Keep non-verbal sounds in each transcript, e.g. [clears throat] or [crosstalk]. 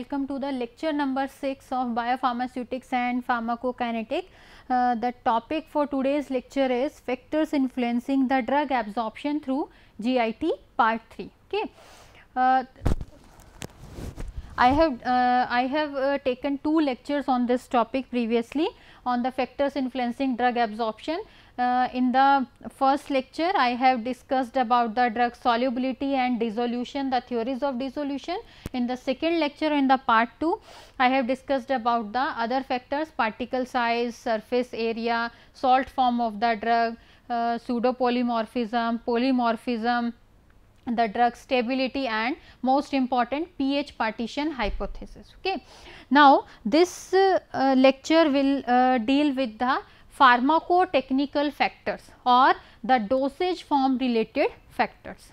welcome to the lecture number 6 of biopharmaceutics and pharmacokinetic. Uh, the topic for today's lecture is factors influencing the drug absorption through GIT part 3. Okay. Uh, I have uh, I have uh, taken two lectures on this topic previously on the factors influencing drug absorption uh, in the first lecture I have discussed about the drug solubility and dissolution, the theories of dissolution. In the second lecture in the part 2, I have discussed about the other factors particle size, surface area, salt form of the drug, uh, pseudopolymorphism, polymorphism, the drug stability and most important pH partition hypothesis. Okay. Now, this uh, lecture will uh, deal with the pharmacotechnical factors or the dosage form related factors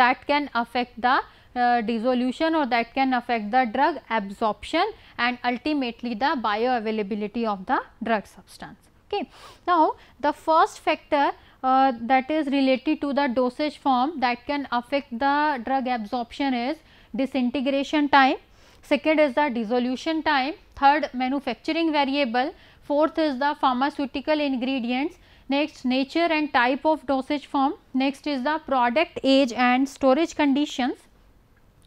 that can affect the uh, dissolution or that can affect the drug absorption and ultimately the bioavailability of the drug substance. Okay. Now, the first factor uh, that is related to the dosage form that can affect the drug absorption is disintegration time, second is the dissolution time, third manufacturing variable, Fourth is the pharmaceutical ingredients. Next, nature and type of dosage form. Next is the product age and storage conditions.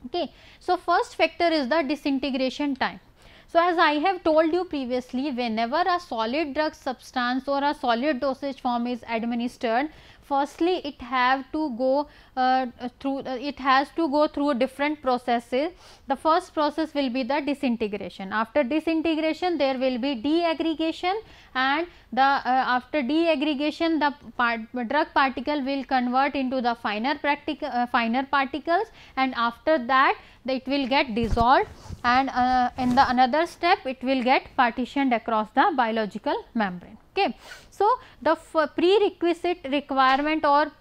Okay. So, first factor is the disintegration time. So, as I have told you previously, whenever a solid drug substance or a solid dosage form is administered, firstly it have to go uh, uh, through uh, it has to go through different processes the first process will be the disintegration after disintegration there will be deaggregation and the uh, after deaggregation the part, drug particle will convert into the finer practical uh, finer particles and after that it will get dissolved and uh, in the another step it will get partitioned across the biological membrane okay so, the prerequisite requirement or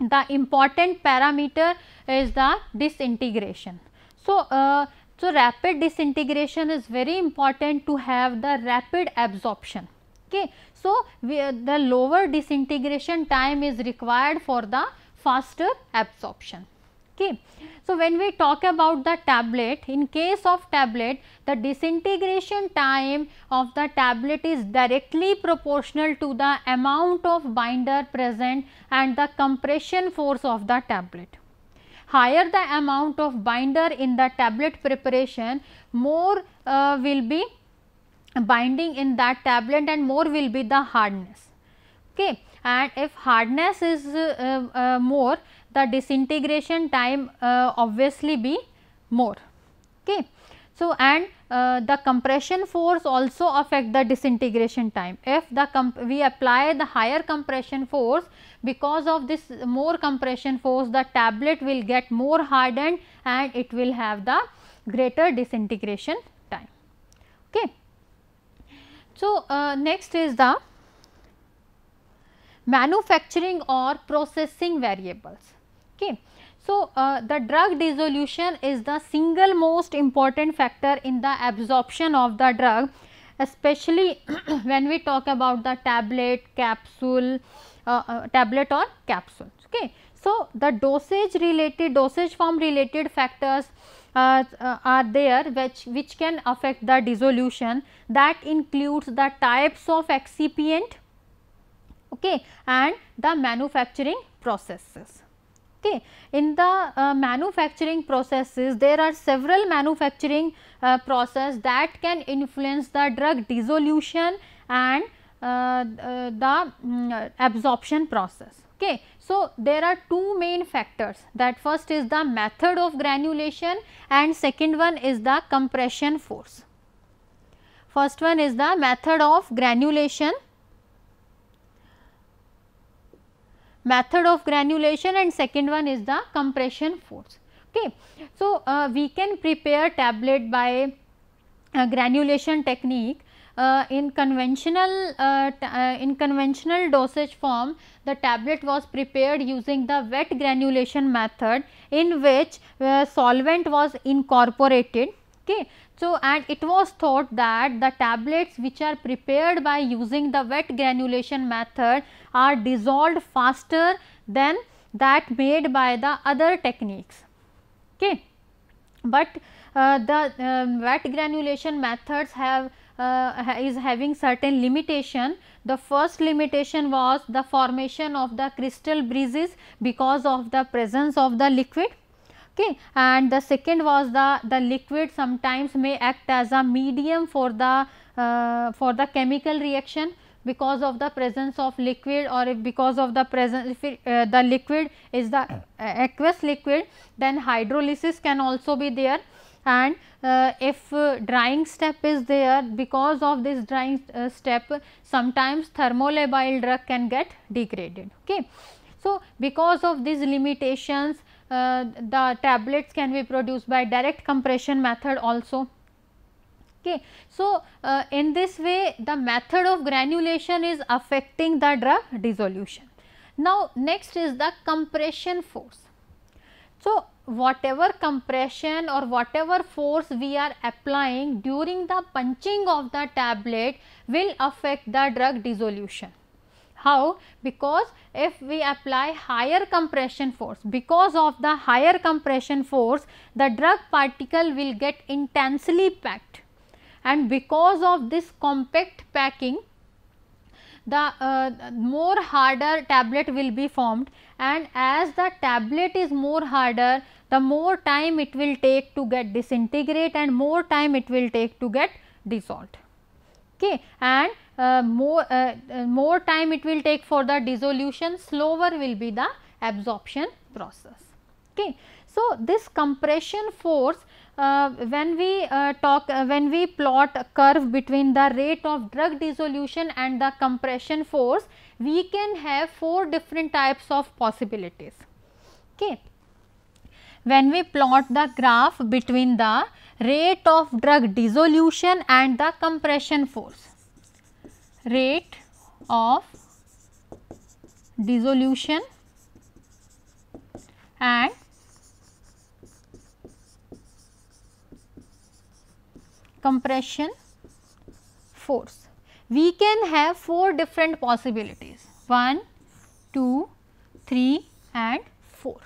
the important parameter is the disintegration. So, uh, so rapid disintegration is very important to have the rapid absorption. Okay. So, we, uh, the lower disintegration time is required for the faster absorption. Okay. So, when we talk about the tablet, in case of tablet, the disintegration time of the tablet is directly proportional to the amount of binder present and the compression force of the tablet. Higher the amount of binder in the tablet preparation, more uh, will be binding in that tablet and more will be the hardness. Okay. And if hardness is uh, uh, more, the disintegration time uh, obviously be more. Okay. So, and uh, the compression force also affect the disintegration time. If the we apply the higher compression force because of this more compression force the tablet will get more hardened and it will have the greater disintegration time. Okay. So, uh, next is the manufacturing or processing variables. Okay. So, uh, the drug dissolution is the single most important factor in the absorption of the drug especially [clears throat] when we talk about the tablet, capsule, uh, uh, tablet or capsule. Okay. So, the dosage related dosage form related factors uh, uh, are there which, which can affect the dissolution that includes the types of excipient okay, and the manufacturing processes. Okay. In the uh, manufacturing processes, there are several manufacturing uh, process that can influence the drug dissolution and uh, uh the um, absorption process. Okay. So, there are two main factors that first is the method of granulation and second one is the compression force. First one is the method of granulation method of granulation and second one is the compression force. Okay. So, uh, we can prepare tablet by uh, granulation technique uh, in conventional uh, uh, in conventional dosage form the tablet was prepared using the wet granulation method in which uh, solvent was incorporated Okay. So, and it was thought that the tablets which are prepared by using the wet granulation method are dissolved faster than that made by the other techniques. Okay. But uh, the uh, wet granulation methods have uh, is having certain limitation. The first limitation was the formation of the crystal breezes because of the presence of the liquid okay and the second was the the liquid sometimes may act as a medium for the uh, for the chemical reaction because of the presence of liquid or if because of the presence if it, uh, the liquid is the uh, aqueous liquid then hydrolysis can also be there and uh, if uh, drying step is there because of this drying uh, step sometimes thermolabile drug can get degraded okay so because of these limitations uh, the tablets can be produced by direct compression method also. Okay. So, uh, in this way the method of granulation is affecting the drug dissolution. Now, next is the compression force. So, whatever compression or whatever force we are applying during the punching of the tablet will affect the drug dissolution. How? Because if we apply higher compression force, because of the higher compression force, the drug particle will get intensely packed and because of this compact packing, the uh, more harder tablet will be formed and as the tablet is more harder, the more time it will take to get disintegrate and more time it will take to get dissolved. Okay. And uh, more, uh, uh, more time it will take for the dissolution, slower will be the absorption process. Okay. So, this compression force uh, when we uh, talk uh, when we plot a curve between the rate of drug dissolution and the compression force we can have four different types of possibilities. Okay. When we plot the graph between the rate of drug dissolution and the compression force rate of dissolution and compression force. We can have 4 different possibilities 1, 2, 3 and 4.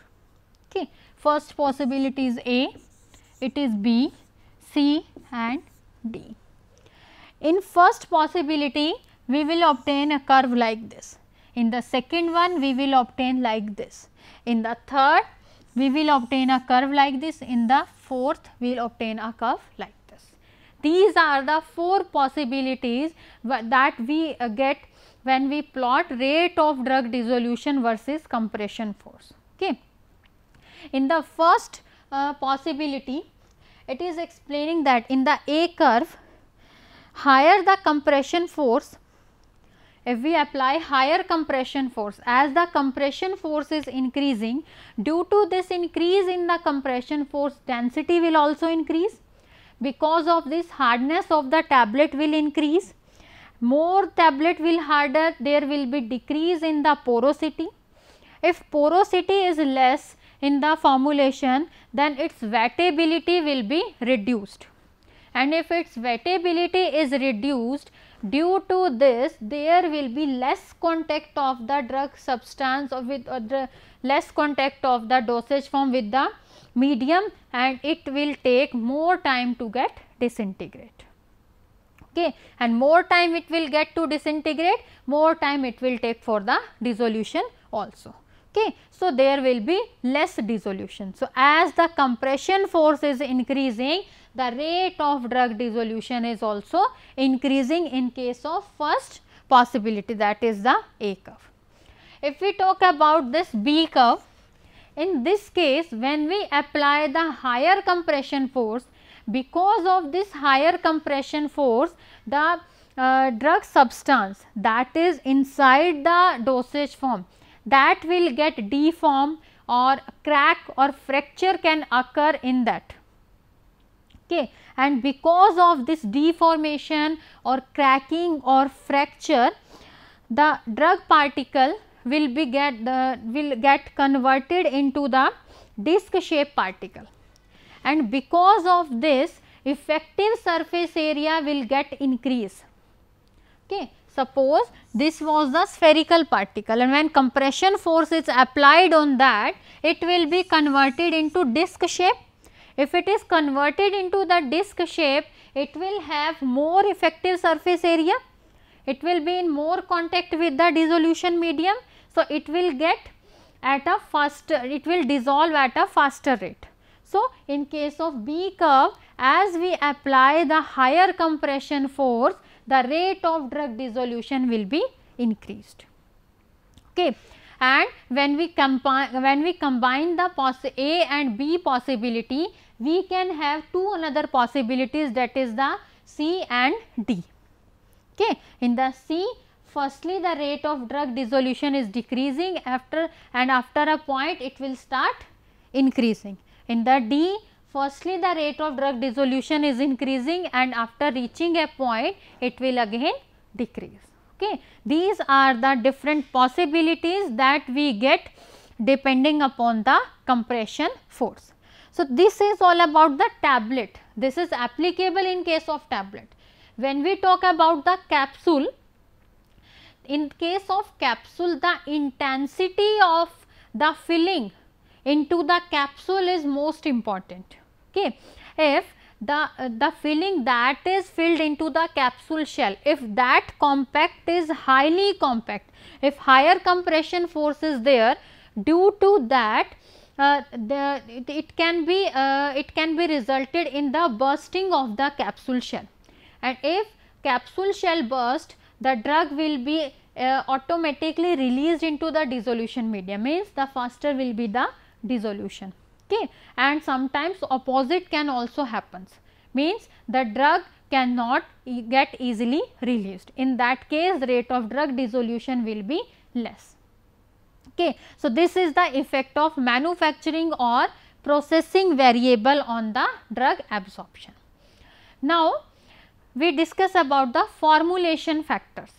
Okay. First possibility is A, it is B, C and D. In first possibility we will obtain a curve like this. In the second one, we will obtain like this. In the third, we will obtain a curve like this. In the fourth, we will obtain a curve like this. These are the four possibilities that we uh, get when we plot rate of drug dissolution versus compression force. Okay. In the first uh, possibility, it is explaining that in the A curve, higher the compression force, if we apply higher compression force as the compression force is increasing due to this increase in the compression force density will also increase because of this hardness of the tablet will increase more tablet will harder there will be decrease in the porosity if porosity is less in the formulation then its wettability will be reduced and if its wettability is reduced Due to this, there will be less contact of the drug substance or with or less contact of the dosage form with the medium and it will take more time to get disintegrate. Okay. And more time it will get to disintegrate, more time it will take for the dissolution also. Okay. So, there will be less dissolution. So, as the compression force is increasing, the rate of drug dissolution is also increasing in case of first possibility that is the A curve. If we talk about this B curve, in this case when we apply the higher compression force, because of this higher compression force the uh, drug substance that is inside the dosage form that will get deformed or crack or fracture can occur in that. Okay. And because of this deformation or cracking or fracture, the drug particle will be get the will get converted into the disc shape particle. And because of this effective surface area will get increase. Okay. Suppose this was the spherical particle and when compression force is applied on that, it will be converted into disc shape if it is converted into the disc shape, it will have more effective surface area, it will be in more contact with the dissolution medium. So, it will get at a faster, it will dissolve at a faster rate. So, in case of B curve, as we apply the higher compression force, the rate of drug dissolution will be increased. Okay and when we combine when we combine the A and B possibility we can have two another possibilities that is the C and D. Okay. In the C firstly the rate of drug dissolution is decreasing after and after a point it will start increasing. In the D firstly the rate of drug dissolution is increasing and after reaching a point it will again decrease. Okay. These are the different possibilities that we get depending upon the compression force. So, this is all about the tablet. This is applicable in case of tablet. When we talk about the capsule, in case of capsule the intensity of the filling into the capsule is most important. Okay. If the, uh, the filling that is filled into the capsule shell. If that compact is highly compact, if higher compression force is there due to that uh, the, it, it, can be uh, it can be resulted in the bursting of the capsule shell and if capsule shell burst the drug will be uh, automatically released into the dissolution media means the faster will be the dissolution okay and sometimes opposite can also happens means the drug cannot e get easily released in that case rate of drug dissolution will be less okay so this is the effect of manufacturing or processing variable on the drug absorption now we discuss about the formulation factors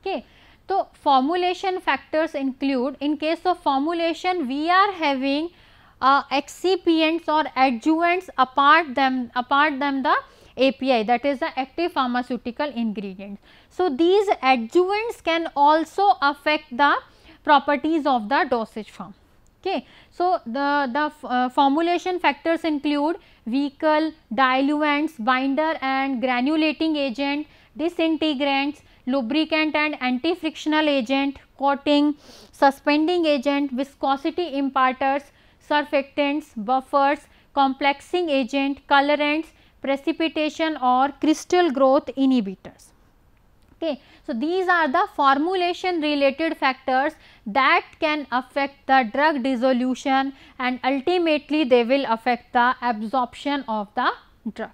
okay so, formulation factors include in case of formulation we are having uh, excipients or adjuvants apart them apart them the API that is the active pharmaceutical ingredient. So, these adjuvants can also affect the properties of the dosage form. Okay. So, the, the uh, formulation factors include vehicle, diluents, binder and granulating agent, disintegrants, lubricant and anti-frictional agent, coating, suspending agent, viscosity imparters, surfactants, buffers, complexing agent, colorants, precipitation or crystal growth inhibitors. Okay. So, these are the formulation related factors that can affect the drug dissolution and ultimately they will affect the absorption of the drug.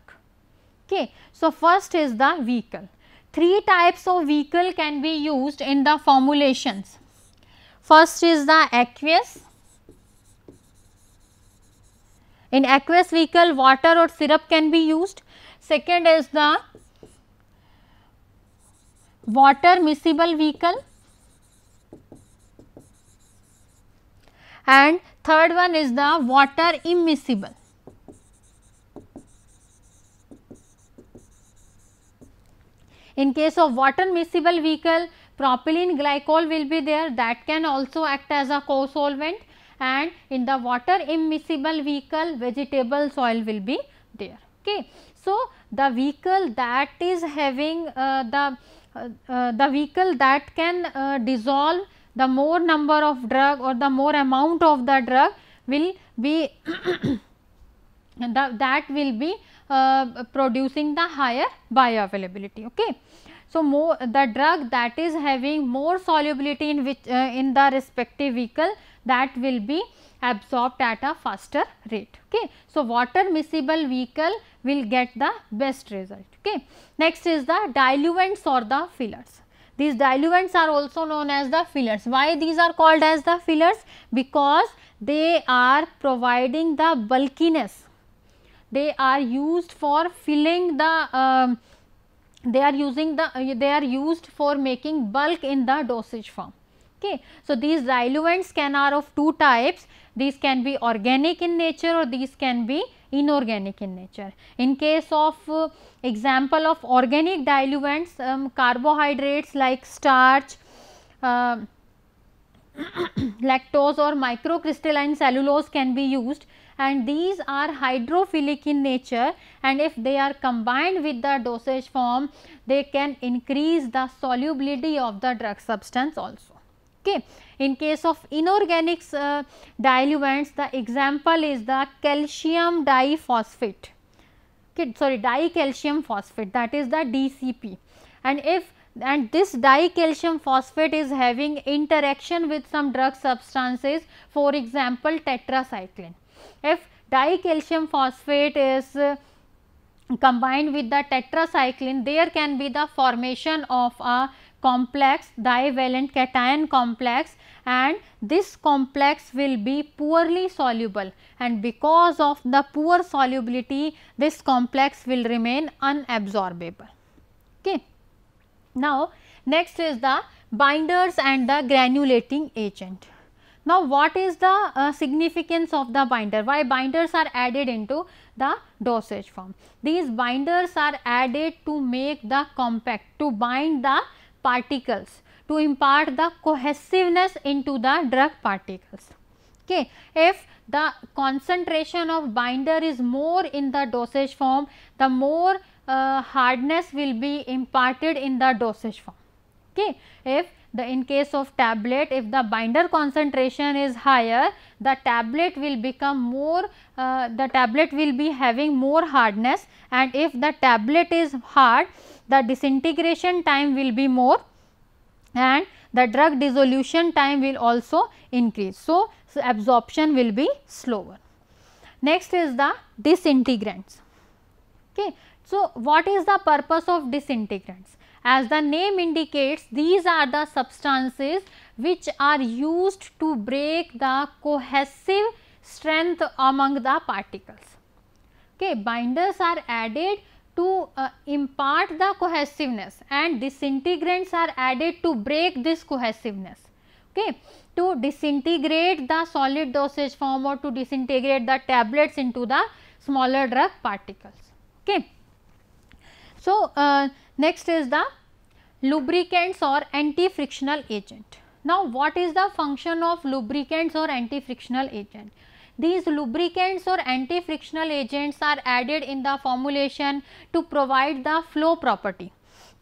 Okay. So, first is the vehicle. Three types of vehicle can be used in the formulations. First is the aqueous, in aqueous vehicle water or syrup can be used. Second is the water miscible vehicle and third one is the water immiscible. In case of water miscible vehicle propylene glycol will be there that can also act as a co-solvent and in the water immiscible vehicle vegetable soil will be there. Okay. So, the vehicle that is having uh, the uh, uh, the vehicle that can uh, dissolve the more number of drug or the more amount of the drug will be [coughs] the, that will be uh, producing the higher bioavailability. Okay. So, more the drug that is having more solubility in which uh, in the respective vehicle that will be absorbed at a faster rate. Okay. So, water miscible vehicle will get the best result. Okay. Next is the diluents or the fillers. These diluents are also known as the fillers. Why these are called as the fillers? Because they are providing the bulkiness. They are used for filling the uh, they are using the uh, they are used for making bulk in the dosage form Okay. So, these diluents can are of two types, these can be organic in nature or these can be inorganic in nature. In case of uh, example of organic diluents, um, carbohydrates like starch, uh, [coughs] lactose or microcrystalline cellulose can be used and these are hydrophilic in nature and if they are combined with the dosage form they can increase the solubility of the drug substance also. Okay. In case of inorganic uh, diluents, the example is the calcium diphosphate, okay, sorry dicalcium phosphate that is the DCP and if and this dicalcium phosphate is having interaction with some drug substances for example tetracycline. If dicalcium phosphate is uh, combined with the tetracycline there can be the formation of a complex divalent cation complex and this complex will be poorly soluble and because of the poor solubility this complex will remain unabsorbable. Okay. Now, next is the binders and the granulating agent. Now, what is the uh, significance of the binder? Why binders are added into the dosage form? These binders are added to make the compact, to bind the particles to impart the cohesiveness into the drug particles. Okay. If the concentration of binder is more in the dosage form, the more uh, hardness will be imparted in the dosage form. Okay. If the in case of tablet, if the binder concentration is higher, the tablet will become more, uh, the tablet will be having more hardness and if the tablet is hard, the disintegration time will be more and the drug dissolution time will also increase. So, so absorption will be slower. Next is the disintegrants. Okay. So, what is the purpose of disintegrants? As the name indicates, these are the substances which are used to break the cohesive strength among the particles. Okay. Binders are added to uh, impart the cohesiveness and disintegrants are added to break this cohesiveness. Okay. To disintegrate the solid dosage form or to disintegrate the tablets into the smaller drug particles. Okay. So, uh, next is the lubricants or anti-frictional agent. Now, what is the function of lubricants or anti-frictional agent? These lubricants or anti-frictional agents are added in the formulation to provide the flow property,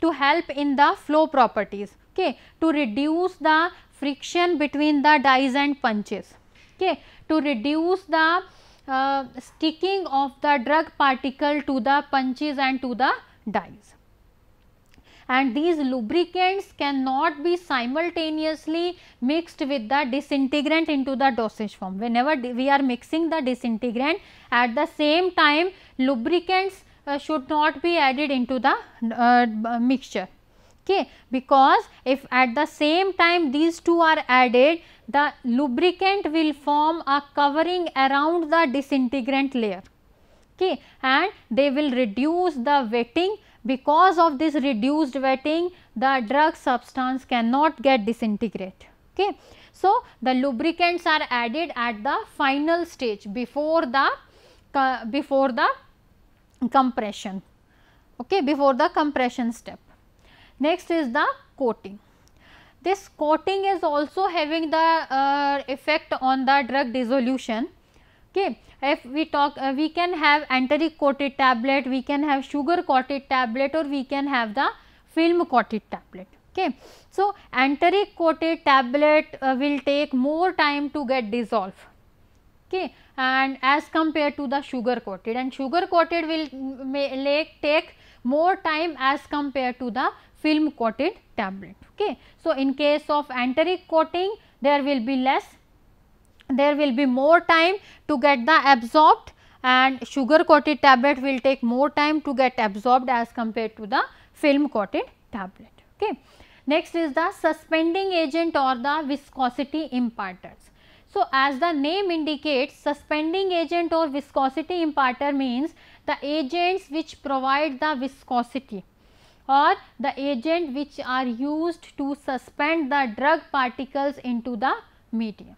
to help in the flow properties, okay, to reduce the friction between the dies and punches, okay, to reduce the uh, sticking of the drug particle to the punches and to the dies and these lubricants cannot be simultaneously mixed with the disintegrant into the dosage form. Whenever we are mixing the disintegrant at the same time lubricants uh, should not be added into the uh, uh, mixture okay because if at the same time these two are added the lubricant will form a covering around the disintegrant layer okay and they will reduce the wetting because of this reduced wetting, the drug substance cannot get disintegrate. Okay. So, the lubricants are added at the final stage before the uh, before the compression okay before the compression step next is the coating this coating is also having the uh, effect on the drug dissolution okay if we talk uh, we can have enteric coated tablet we can have sugar coated tablet or we can have the film coated tablet okay so enteric coated tablet uh, will take more time to get dissolved okay and as compared to the sugar coated and sugar coated will take more time as compared to the film coated tablet okay so in case of enteric coating there will be less there will be more time to get the absorbed and sugar coated tablet will take more time to get absorbed as compared to the film coated tablet. Okay. Next is the suspending agent or the viscosity imparters. So, as the name indicates suspending agent or viscosity imparter means the agents which provide the viscosity or the agent which are used to suspend the drug particles into the medium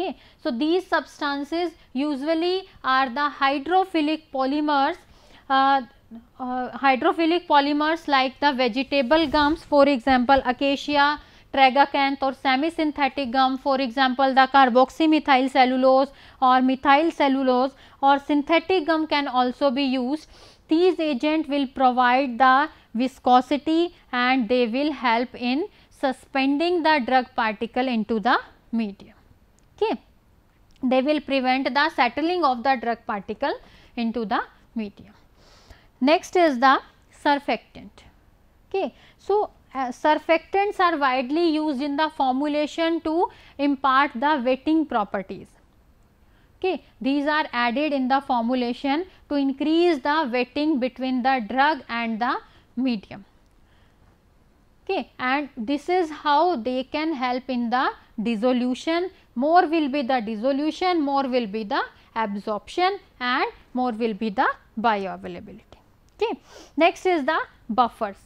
okay. So, these substances usually are the hydrophilic polymers uh, uh, hydrophilic polymers like the vegetable gums for example acacia, tragacanth or semi-synthetic gum for example the carboxymethyl cellulose or methyl cellulose or synthetic gum can also be used. These agent will provide the viscosity and they will help in suspending the drug particle into the medium. Okay. They will prevent the settling of the drug particle into the medium. Next is the surfactant. Okay. So, uh, surfactants are widely used in the formulation to impart the wetting properties. Okay. These are added in the formulation to increase the wetting between the drug and the medium. Okay. And this is how they can help in the dissolution more will be the dissolution, more will be the absorption and more will be the bioavailability. Okay. Next is the buffers.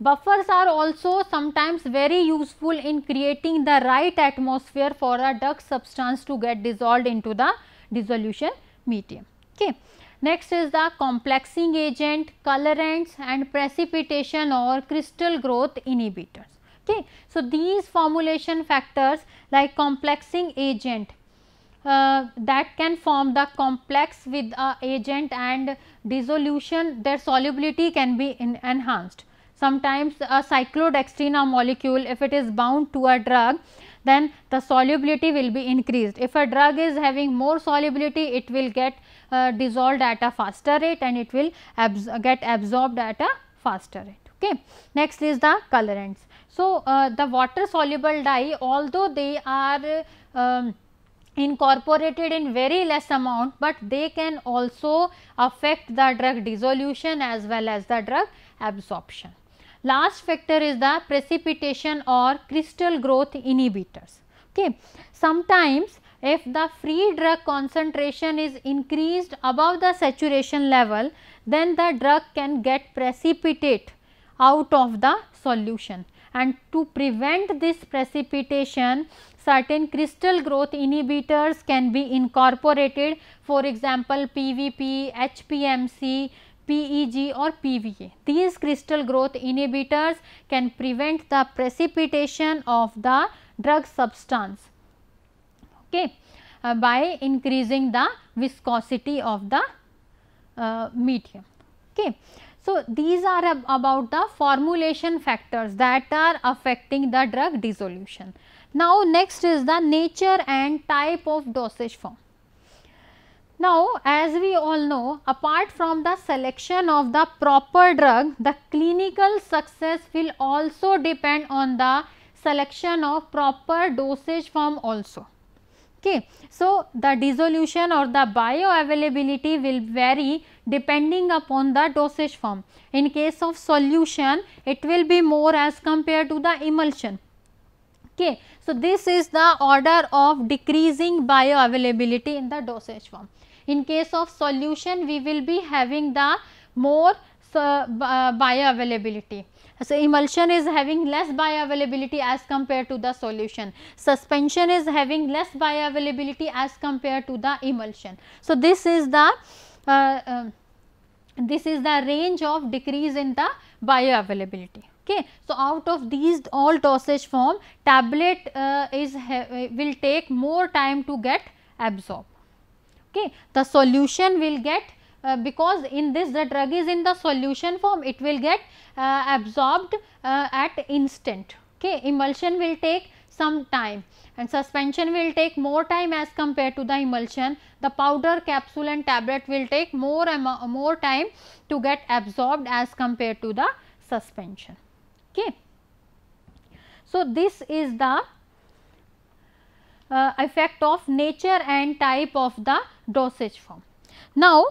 Buffers are also sometimes very useful in creating the right atmosphere for a duct substance to get dissolved into the dissolution medium. Okay. Next is the complexing agent, colorants and precipitation or crystal growth inhibitor. Okay. So, these formulation factors like complexing agent uh, that can form the complex with a agent and dissolution their solubility can be enhanced. Sometimes a cyclodextrina molecule if it is bound to a drug then the solubility will be increased. If a drug is having more solubility it will get uh, dissolved at a faster rate and it will abs get absorbed at a faster rate. Okay. Next is the colorants. So, uh, the water soluble dye although they are um, incorporated in very less amount, but they can also affect the drug dissolution as well as the drug absorption. Last factor is the precipitation or crystal growth inhibitors. Okay. Sometimes if the free drug concentration is increased above the saturation level, then the drug can get precipitate out of the solution. and to prevent this precipitation certain crystal growth inhibitors can be incorporated for example PVP, HPMC, PEG or PVA. These crystal growth inhibitors can prevent the precipitation of the drug substance okay, uh, by increasing the viscosity of the uh, medium. Okay. So, these are ab about the formulation factors that are affecting the drug dissolution. Now, next is the nature and type of dosage form. Now, as we all know apart from the selection of the proper drug, the clinical success will also depend on the selection of proper dosage form also. Okay. So, the dissolution or the bioavailability will vary depending upon the dosage form. In case of solution, it will be more as compared to the emulsion. Okay. So, this is the order of decreasing bioavailability in the dosage form. In case of solution, we will be having the more uh, bioavailability. So, emulsion is having less bioavailability as compared to the solution. Suspension is having less bioavailability as compared to the emulsion. So, this is the uh, uh, this is the range of decrease in the bioavailability. Okay. So, out of these all dosage form tablet uh, is uh, will take more time to get absorbed. Okay. The solution will get uh, because in this the drug is in the solution form it will get uh, absorbed uh, at instant okay emulsion will take some time and suspension will take more time as compared to the emulsion the powder capsule and tablet will take more more time to get absorbed as compared to the suspension okay so this is the uh, effect of nature and type of the dosage form now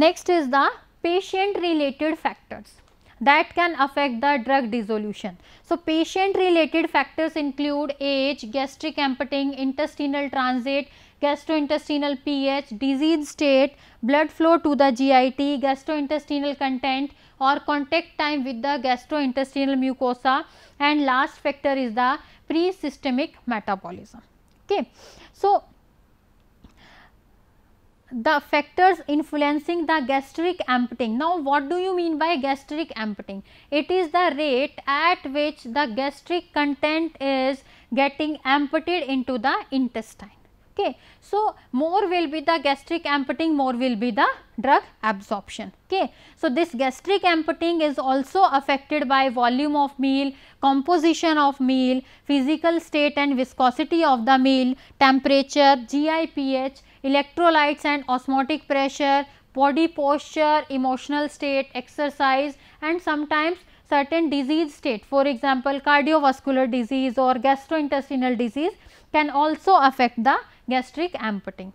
Next is the patient related factors that can affect the drug dissolution. So, patient related factors include age, gastric emptying, intestinal transit, gastrointestinal pH, disease state, blood flow to the GIT, gastrointestinal content or contact time with the gastrointestinal mucosa and last factor is the pre-systemic metabolism. Okay. So, the factors influencing the gastric emptying. Now, what do you mean by gastric emptying? It is the rate at which the gastric content is getting emptied into the intestine. Okay. So, more will be the gastric emptying, more will be the drug absorption. Okay. So, this gastric emptying is also affected by volume of meal, composition of meal, physical state and viscosity of the meal, temperature, GI pH electrolytes and osmotic pressure, body posture, emotional state, exercise and sometimes certain disease state for example cardiovascular disease or gastrointestinal disease can also affect the gastric amputing.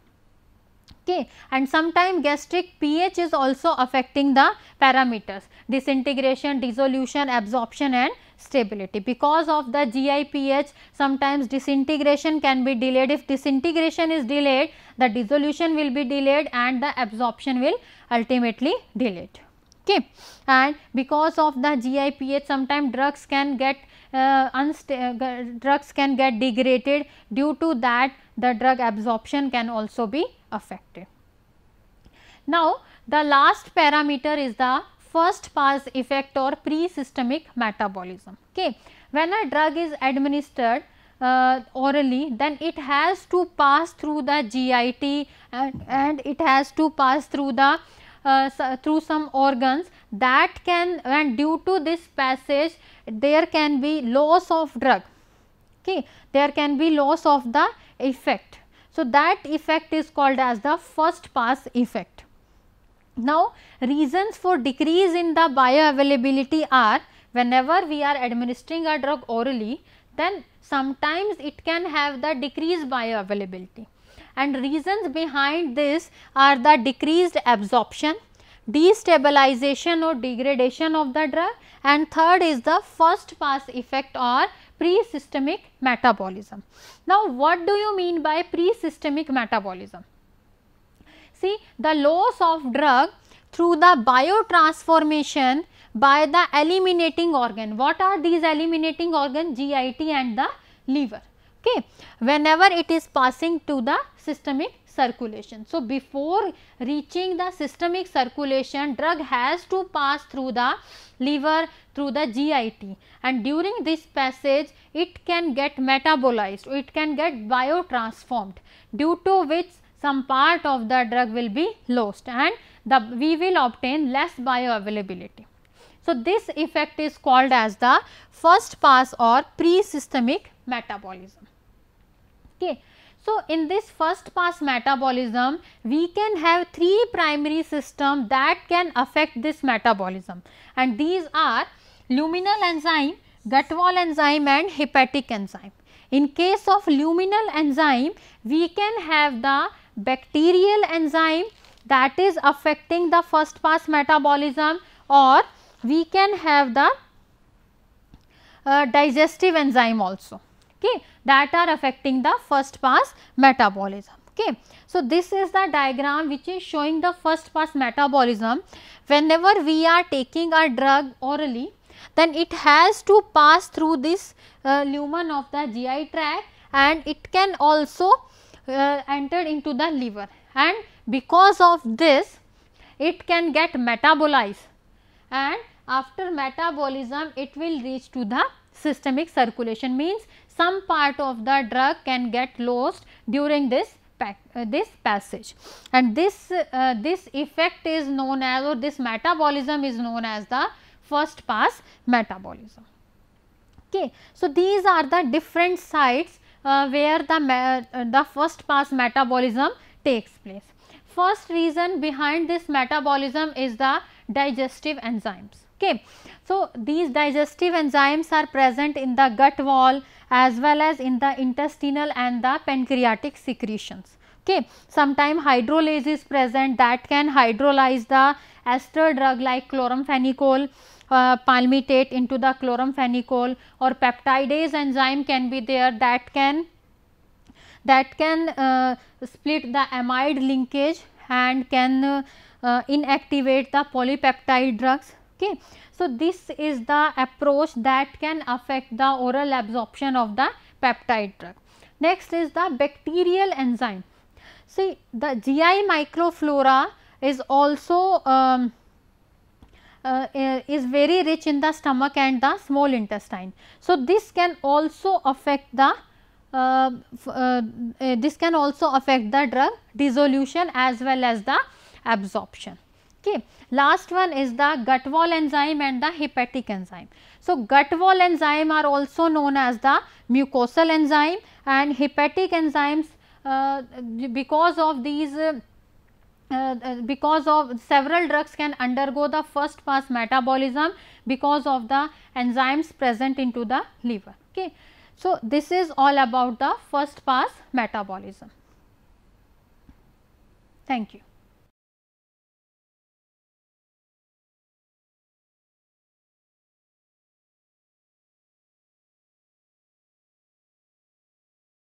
Okay. And sometimes gastric pH is also affecting the parameters disintegration, dissolution, absorption and stability. Because of the GIPH sometimes disintegration can be delayed. If disintegration is delayed the dissolution will be delayed and the absorption will ultimately delayed. Okay. And because of the GIPH sometimes drugs can get uh, uh drugs can get degraded due to that the drug absorption can also be affected. Now, the last parameter is the first pass effect or pre-systemic metabolism. Okay. When a drug is administered uh, orally then it has to pass through the GIT and, and it has to pass through the uh, through some organs that can and due to this passage there can be loss of drug okay there can be loss of the effect so that effect is called as the first pass effect now, reasons for decrease in the bioavailability are whenever we are administering a drug orally, then sometimes it can have the decreased bioavailability. And reasons behind this are the decreased absorption, destabilization or degradation of the drug and third is the first pass effect or pre-systemic metabolism. Now, what do you mean by pre-systemic metabolism? See the loss of drug through the biotransformation by the eliminating organ. What are these eliminating organ? GIT and the liver. Okay. Whenever it is passing to the systemic circulation. So, before reaching the systemic circulation drug has to pass through the liver through the GIT and during this passage it can get metabolized, it can get biotransformed due to which some part of the drug will be lost and the we will obtain less bioavailability. So, this effect is called as the first pass or pre-systemic metabolism. Okay. So, in this first pass metabolism, we can have three primary system that can affect this metabolism and these are luminal enzyme, gut wall enzyme and hepatic enzyme. In case of luminal enzyme, we can have the bacterial enzyme that is affecting the first pass metabolism or we can have the uh, digestive enzyme also okay that are affecting the first pass metabolism okay so this is the diagram which is showing the first pass metabolism whenever we are taking a drug orally then it has to pass through this uh, lumen of the GI tract and it can also uh, entered into the liver and because of this it can get metabolized and after metabolism it will reach to the systemic circulation means some part of the drug can get lost during this uh, this passage and this uh, this effect is known as or this metabolism is known as the first pass metabolism okay so these are the different sites uh, where the, uh, the first pass metabolism takes place. First reason behind this metabolism is the digestive enzymes. Okay. So, these digestive enzymes are present in the gut wall as well as in the intestinal and the pancreatic secretions. Okay. Sometime hydrolase is present that can hydrolyze the ester drug like chloramphenicol uh, palmitate into the chloramphenicol or peptidase enzyme can be there that can that can uh, split the amide linkage and can uh, uh, inactivate the polypeptide drugs. Okay. So, this is the approach that can affect the oral absorption of the peptide drug. Next is the bacterial enzyme. See the GI microflora is also um, uh, eh, is very rich in the stomach and the small intestine. So, this can also affect the uh, uh, eh, this can also affect the drug dissolution as well as the absorption. Okay. Last one is the gut wall enzyme and the hepatic enzyme. So, gut wall enzyme are also known as the mucosal enzyme and hepatic enzymes uh, because of these uh, uh, uh, because of several drugs can undergo the first pass metabolism because of the enzymes present into the liver. Okay. So, this is all about the first pass metabolism. Thank you.